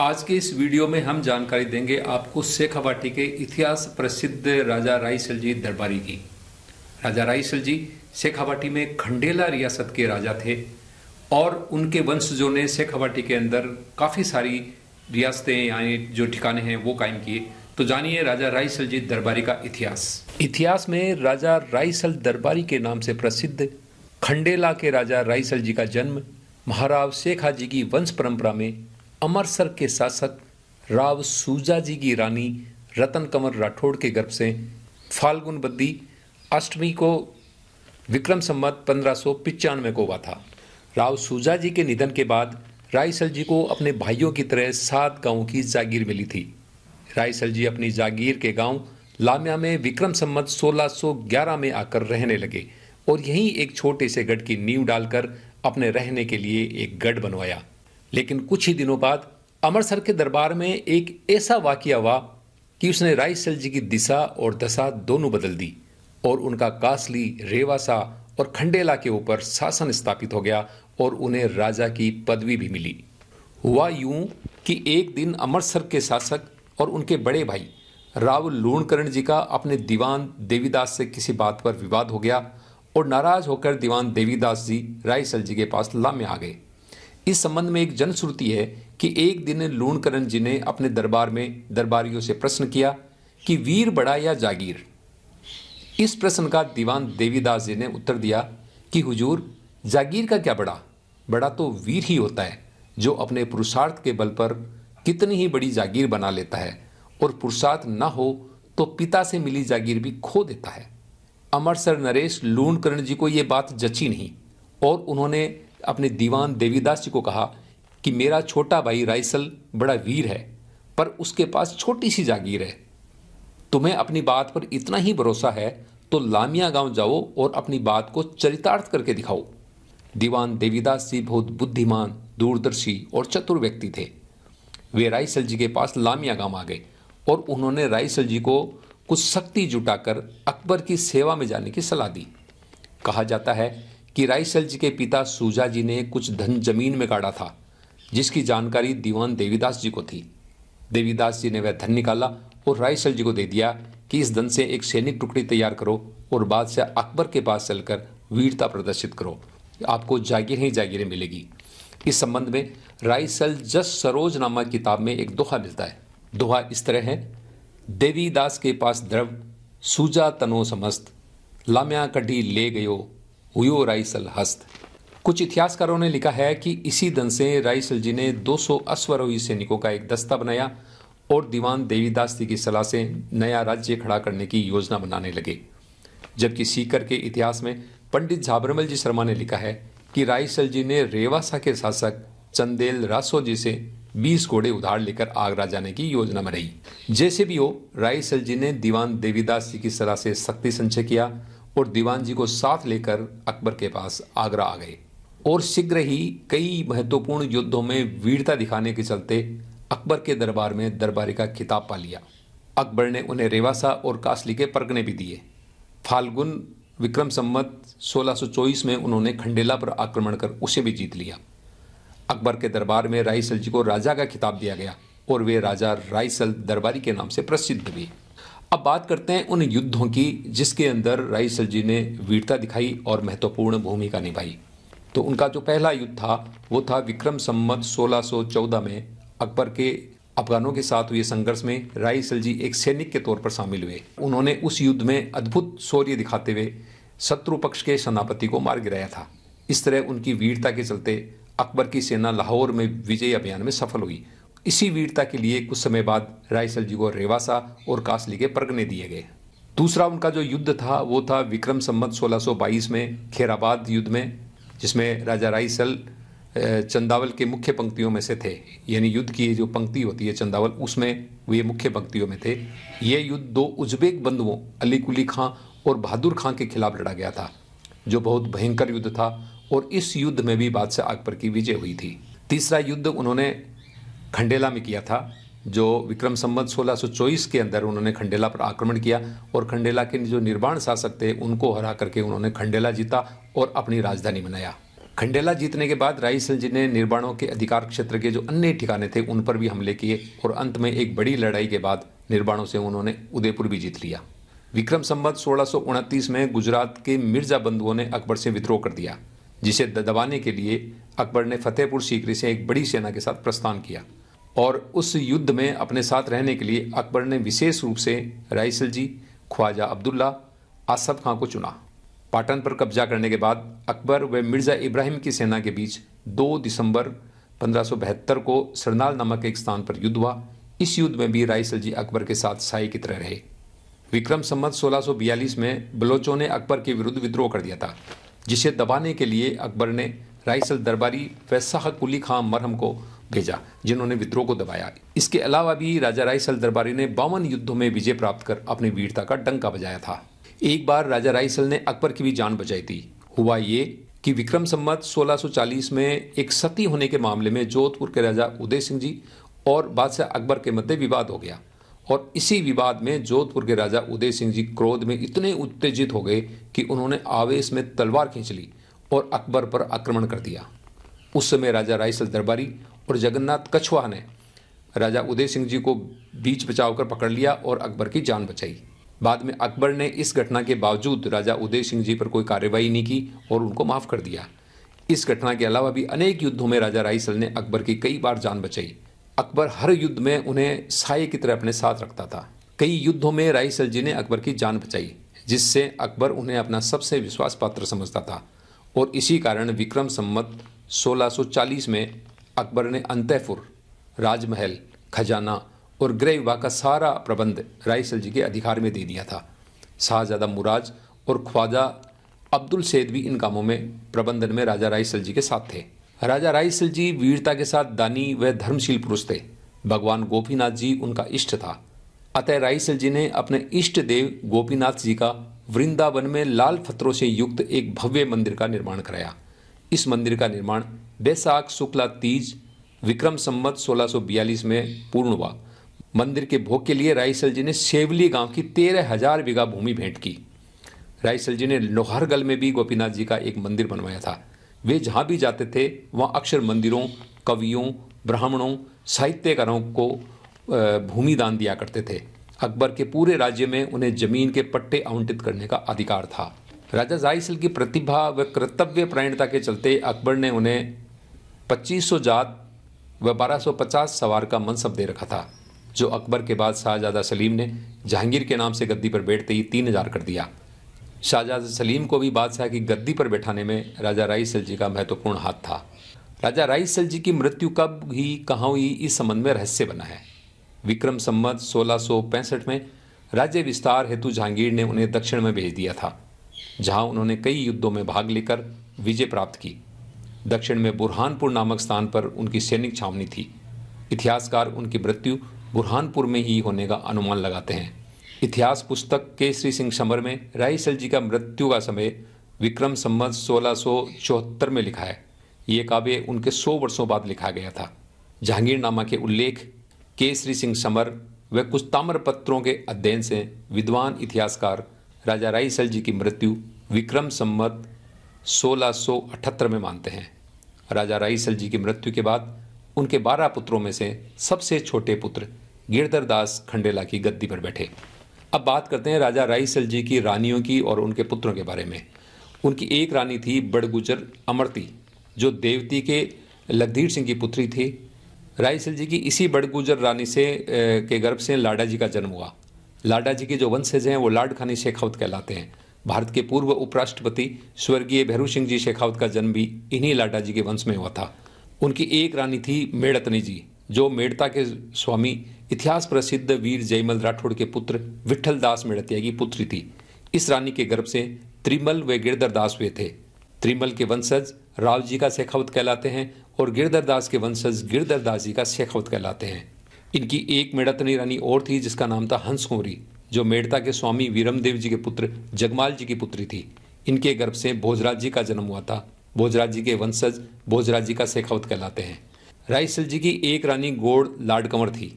आज के इस वीडियो में हम जानकारी देंगे आपको शेखावाटी के इतिहास प्रसिद्ध राजा राईसल जी दरबारी की राजा रायसल जी शेखावाटी में खंडेला रियासत के राजा थे और उनके वंशजों ने शेखावाटी के अंदर काफ़ी सारी रियासतें यानी जो ठिकाने हैं वो कायम किए तो जानिए राजा राईसल जी दरबारी का इतिहास इतिहास में राजा रायसल दरबारी के नाम से प्रसिद्ध खंडेला के राजा रायसल जी का जन्म महाराव शेखा जी की वंश परंपरा में अमरसर के शासक राव सूजा जी की रानी रतन कंवर राठौड़ के गर्भ से फाल्गुन बद्दी अष्टमी को विक्रम संवत पंद्रह को हुआ था राव सूजा जी के निधन के बाद रायसल जी को अपने भाइयों की तरह सात गांवों की जागीर मिली थी रायसल जी अपनी जागीर के गांव लामिया में विक्रम संवत 1611 में आकर रहने लगे और यहीं एक छोटे से गढ़ की नींव डालकर अपने रहने के लिए एक गढ़ बनवाया लेकिन कुछ ही दिनों बाद अमृतसर के दरबार में एक ऐसा वाक्य हुआ कि उसने रायसल जी की दिशा और दशा दोनों बदल दी और उनका कासली रेवासा और खंडेला के ऊपर शासन स्थापित हो गया और उन्हें राजा की पदवी भी मिली हुआ यूं कि एक दिन अमृतसर के शासक और उनके बड़े भाई राव लूणकरण जी का अपने दीवान देवीदास से किसी बात पर विवाद हो गया और नाराज होकर दीवान देवीदास जी रायसल जी के पास लामे आ गए इस संबंध में एक जनश्रुति है कि एक दिन लूणकरण जी ने अपने दरबार में दरबारियों से प्रश्न किया कि वीर बड़ा या जागीर इस प्रश्न का दीवान देवीदास जी ने उत्तर दिया कि हुजूर जागीर का क्या बड़ा बड़ा तो वीर ही होता है जो अपने पुरुषार्थ के बल पर कितनी ही बड़ी जागीर बना लेता है और पुरुषार्थ न हो तो पिता से मिली जागीर भी खो देता है अमरसर नरेश लूणकरण जी को ये बात जची नहीं और उन्होंने अपने दीवान देवीदास जी को कहा कि मेरा छोटा भाई राइसल बड़ा वीर है पर उसके पास छोटी सी जागीर है तुम्हें अपनी बात पर इतना ही भरोसा है तो लामिया गांव जाओ और अपनी बात को चरितार्थ करके दिखाओ दीवान देवीदास जी बहुत बुद्धिमान दूरदर्शी और चतुर व्यक्ति थे वे रायसल जी के पास लामिया गांव आ गए और उन्होंने रायसल जी को कुछ शक्ति जुटाकर अकबर की सेवा में जाने की सलाह दी कहा जाता है कि रायसल जी के पिता सूजा जी ने कुछ धन जमीन में काटा था जिसकी जानकारी दीवान देवीदास जी को थी देवीदास जी ने वह धन निकाला और रायसल जी को दे दिया कि इस धन से एक सैनिक टुकड़ी तैयार करो और बादशाह अकबर के पास चलकर वीरता प्रदर्शित करो आपको जागीर ही जागीरें मिलेगी इस संबंध में रायसल जस सरोज नामा किताब में एक दोहा मिलता है दोहा इस तरह है देवीदास के पास द्रव सूजा तनो समस्त लाम्या कढ़ी ले गयो हुयो राइसल हस्त कुछ इतिहासकारों ने लिखा है कि इसी दिन से राइसल जी ने 200 अश्वरोही सैनिकों का एक दस्ता बनाया और दीवान देवीदास जी की सलाह से नया राज्य खड़ा करने की योजना बनाने लगे जबकि सीकर के इतिहास में पंडित झाबरमल जी शर्मा ने लिखा है कि राइसल जी ने रेवासा के शासक चंदेल रासो जी से 20 घोड़े उधार लेकर आगरा जाने की योजना बनाई जैसे भी हो राइसल जी ने दीवान देवीदास जी की सलाह से शक्ति संचय किया और दीवान जी को साथ लेकर अकबर के पास आगरा आ गए और शीघ्र ही कई महत्वपूर्ण युद्धों में वीरता दिखाने के चलते अकबर के दरबार में दरबारी का खिताब पा लिया अकबर ने उन्हें रेवासा और कासली के परगने भी दिए फाल्गुन विक्रम संवत 1624 में उन्होंने खंडेला पर आक्रमण कर उसे भी जीत लिया अकबर के दरबार में रायसल जी को राजा का खिताब दिया गया और वे राजा रायसल दरबारी के नाम से प्रसिद्ध हुए अब बात करते हैं उन युद्धों की जिसके अंदर राइसल जी ने वीरता दिखाई और महत्वपूर्ण भूमिका निभाई तो उनका जो पहला युद्ध था वो था विक्रम संवत 1614 में अकबर के अफगानों के साथ हुए संघर्ष में राइसल जी एक सैनिक के तौर पर शामिल हुए उन्होंने उस युद्ध में अद्भुत शौर्य दिखाते हुए शत्रु पक्ष के सेनापति को मार गिराया था इस तरह उनकी वीरता के चलते अकबर की सेना लाहौर में विजय अभियान में सफल हुई इसी वीरता के लिए कुछ समय बाद रायसल जी को रेवासा और कासली के परगने दिए गए दूसरा उनका जो युद्ध था वो था विक्रम संबत 1622 में खेराबाद युद्ध में जिसमें राजा रायसल चंदावल के मुख्य पंक्तियों में से थे यानी युद्ध की जो पंक्ति होती है चंदावल उसमें वे मुख्य पंक्तियों में थे ये युद्ध दो उज्बेक बंधुओं अली कुली खां और बहादुर खां के खिलाफ लड़ा गया था जो बहुत भयंकर युद्ध था और इस युद्ध में भी बादशाह अकबर की विजय हुई थी तीसरा युद्ध उन्होंने खंडेला में किया था जो विक्रम संवत 1624 के अंदर उन्होंने खंडेला पर आक्रमण किया और खंडेला के जो निर्माण शासक थे उनको हरा करके उन्होंने खंडेला जीता और अपनी राजधानी बनाया खंडेला जीतने के बाद राईसल जी ने निर्माणों के अधिकार क्षेत्र के जो अन्य ठिकाने थे उन पर भी हमले किए और अंत में एक बड़ी लड़ाई के बाद निर्माणों से उन्होंने उदयपुर भी जीत लिया विक्रम संबत सोलह में गुजरात के मिर्जा बंधुओं ने अकबर से विद्रोह कर दिया जिसे दबाने के लिए अकबर ने फतेहपुर सीकरी से एक बड़ी सेना के साथ प्रस्थान किया और उस युद्ध में अपने साथ रहने के लिए अकबर ने विशेष रूप से राइसल जी ख्वाजा अब्दुल्ला आसफ खां को चुना पाटन पर कब्जा करने के बाद अकबर व मिर्ज़ा इब्राहिम की सेना के बीच 2 दिसंबर पंद्रह को सरनाल नामक एक स्थान पर युद्ध हुआ इस युद्ध में भी राइसल जी अकबर के साथ साई की तरह रहे विक्रम संबत सोलह में बलोचों ने अकबर के विरुद्ध विद्रोह कर दिया था जिसे दबाने के लिए अकबर ने राइसल दरबारी व कुली खां मरहम को भेजा जिन्होंने विद्रोह को दबाया इसके अलावा भी राजा रायसल दरबारी ने बावन युद्धों में विजय प्राप्त कर अपनी वीरता का डंका बजाया था एक बार राजा रायसल ने अकबर की भी जान बचाई थी हुआ ये कि विक्रम संवत 1640 में एक सती होने के मामले में जोधपुर के राजा उदय सिंह जी और बादशाह अकबर के मध्य विवाद हो गया और इसी विवाद में जोधपुर के राजा उदय सिंह जी क्रोध में इतने उत्तेजित हो गए कि उन्होंने आवेश में तलवार खींच ली और अकबर पर आक्रमण कर दिया उस समय राजा रायसल दरबारी और जगन्नाथ कछवाहा ने राजा उदय सिंह जी को बीच बचाव कर पकड़ लिया और अकबर की जान बचाई बाद में अकबर ने इस घटना के बावजूद राजा उदय सिंह जी पर कोई कार्रवाई नहीं की और उनको माफ़ कर दिया इस घटना के अलावा भी अनेक युद्धों में राजा राइसल ने अकबर की कई बार जान बचाई अकबर हर युद्ध में उन्हें साय की तरह अपने साथ रखता था कई युद्धों में राइसल जी ने अकबर की जान बचाई जिससे अकबर उन्हें अपना सबसे विश्वास पात्र समझता था और इसी कारण विक्रम संवत 1640 में अकबर ने अंतपुर राजमहल खजाना और गृह विवाह का सारा प्रबंध रायसल जी के अधिकार में दे दिया था शाहजादा मुराज और ख्वाजा अब्दुल सैद भी इन कामों में प्रबंधन में राजा रायसल जी के साथ थे राजा रायसल जी वीरता के साथ दानी व धर्मशील पुरुष थे भगवान गोपीनाथ जी उनका इष्ट था अतः रायसल जी ने अपने इष्ट देव गोपीनाथ जी का वृंदावन में लाल पत्थरों से युक्त एक भव्य मंदिर का निर्माण कराया इस मंदिर का निर्माण बैसाख शुक्ला तीज विक्रम संवत 1642 में पूर्ण हुआ मंदिर के भोग के लिए रायसल जी ने सेवली गांव की तेरह हजार बीघा भूमि भेंट की रायसल जी ने लोहरगल में भी गोपीनाथ जी का एक मंदिर बनवाया था वे जहाँ भी जाते थे वहाँ अक्षर मंदिरों कवियों ब्राह्मणों साहित्यकारों को भूमि दान दिया करते थे अकबर के पूरे राज्य में उन्हें जमीन के पट्टे आवंटित करने का अधिकार था राजा जायसिल की प्रतिभा व कर्तव्य प्रायणता के चलते अकबर ने उन्हें 2500 जात व 1250 सवार का मनसब दे रखा था जो अकबर के बाद शाहजादा सलीम ने जहांगीर के नाम से गद्दी पर बैठते ही तीन हजार कर दिया शाहजादा सलीम को भी बादशाह की गद्दी पर बैठाने में राजा राईसेल जी का महत्वपूर्ण हाथ था राजा राईसेल जी की मृत्यु कब ही कहाँ हुई इस संबंध में रहस्य बना है विक्रम संबत सोलह में राज्य विस्तार हेतु जहांगीर ने उन्हें दक्षिण में भेज दिया था जहां उन्होंने कई युद्धों में भाग लेकर विजय प्राप्त की दक्षिण में बुरहानपुर नामक स्थान पर उनकी सैनिक छावनी थी इतिहासकार उनकी मृत्यु बुरहानपुर में ही होने का अनुमान लगाते हैं इतिहास पुस्तक के श्री सिंह समर में रायसल जी का मृत्यु का समय विक्रम संबंध सोलह में लिखा है ये काव्य उनके सौ वर्षों बाद लिखा गया था जहांगीर के उल्लेख केसरी सिंह समर व कुछ ताम्र पत्रों के अध्ययन से विद्वान इतिहासकार राजा राईसल जी की मृत्यु विक्रम संवत 1678 में मानते हैं राजा राईसल जी की मृत्यु के बाद उनके बारह पुत्रों में से सबसे छोटे पुत्र गिरधर दास खंडेला की गद्दी पर बैठे अब बात करते हैं राजा राईसल जी की रानियों की और उनके पुत्रों के बारे में उनकी एक रानी थी बड़गुजर अमरती जो देवती के लखधीर सिंह की पुत्री थी रायसेल जी की इसी बड़गुजर रानी से के गर्भ से लाडा जी का जन्म हुआ लाडा जी के जो वंशज हैं वो लाड खानी शेखावत कहलाते हैं भारत के पूर्व उपराष्ट्रपति स्वर्गीय भैरू सिंह जी शेखावत का जन्म भी इन्हीं लाडा जी के वंश में हुआ था उनकी एक रानी थी मेड़तनी जी जो मेड़ता के स्वामी इतिहास प्रसिद्ध वीर जयमल राठौड़ के पुत्र विठल दास मेड़तिया की पुत्री थी इस रानी के गर्भ से त्रिमल व गिरधर दास हुए थे त्रिमल के वंशज राव जी का शेखावत कहलाते हैं और गिरधरदास के वंशज गिरधरदास जी का शेखावत कहलाते हैं इनकी एक मेड़तनी रानी और थी जिसका नाम था हंस कुंवरी जो मेड़ता के स्वामी वीरमदेव जी के पुत्र जगमाल जी की पुत्री थी इनके गर्भ से भोजराज जी का जन्म हुआ था भोजराज जी के वंशज भोजराज जी का शेखावत कहलाते हैं रायसल जी की एक रानी गोड़ लाडकंवर थी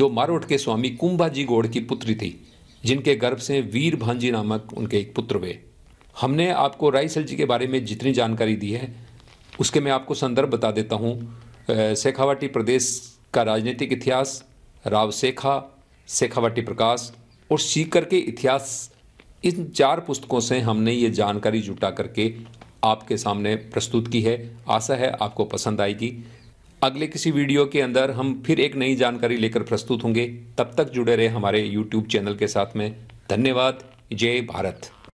जो मारवठ के स्वामी कुंभा जी गोड़ की पुत्री थी जिनके गर्भ से वीर भांजी नामक उनके एक पुत्र हुए हमने आपको राई सल जी के बारे में जितनी जानकारी दी है उसके मैं आपको संदर्भ बता देता हूँ शेखावाटी प्रदेश का राजनीतिक इतिहास राव शेखा शेखावाटी प्रकाश और सीकर के इतिहास इन चार पुस्तकों से हमने ये जानकारी जुटा करके आपके सामने प्रस्तुत की है आशा है आपको पसंद आएगी अगले किसी वीडियो के अंदर हम फिर एक नई जानकारी लेकर प्रस्तुत होंगे तब तक जुड़े रहे हमारे यूट्यूब चैनल के साथ में धन्यवाद जय भारत